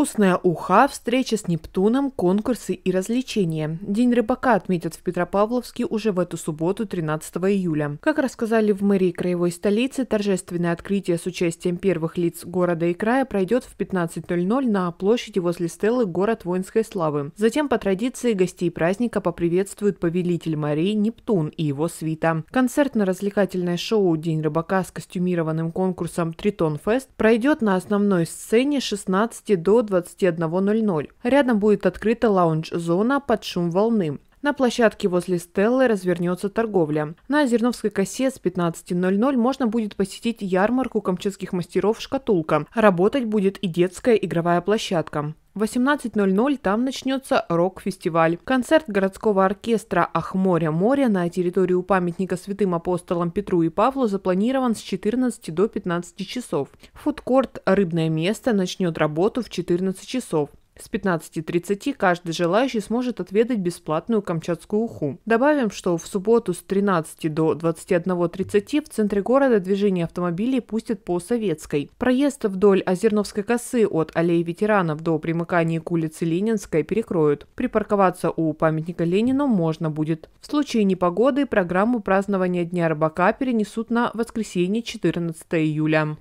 Вкусная уха, встреча с Нептуном, конкурсы и развлечения. День рыбака отметят в Петропавловске уже в эту субботу, 13 июля. Как рассказали в мэрии краевой столицы, торжественное открытие с участием первых лиц города и края пройдет в 15.00 на площади возле стелы «Город воинской славы». Затем, по традиции, гостей праздника поприветствуют повелитель морей Нептун и его свита. Концертно-развлекательное шоу «День рыбака» с костюмированным конкурсом «Тритон Фест» пройдет на основной сцене 16 до 21.00. Рядом будет открыта лаунж-зона под шум волны. На площадке возле Стеллы развернется торговля. На Зерновской косе с 15.00 можно будет посетить ярмарку камчатских мастеров «Шкатулка». Работать будет и детская игровая площадка. В 18.00 там начнется рок-фестиваль. Концерт городского оркестра «Ах, море, море» на территорию памятника святым апостолам Петру и Павлу запланирован с 14 до 15 часов. Фудкорт «Рыбное место» начнет работу в 14 часов. С 15.30 каждый желающий сможет отведать бесплатную камчатскую уху. Добавим, что в субботу с 13 до 21.30 в центре города движение автомобилей пустят по Советской. Проезд вдоль Озерновской косы от аллеи ветеранов до примыкания к улице Ленинской перекроют. Припарковаться у памятника Ленину можно будет. В случае непогоды программу празднования Дня рыбака перенесут на воскресенье 14 июля.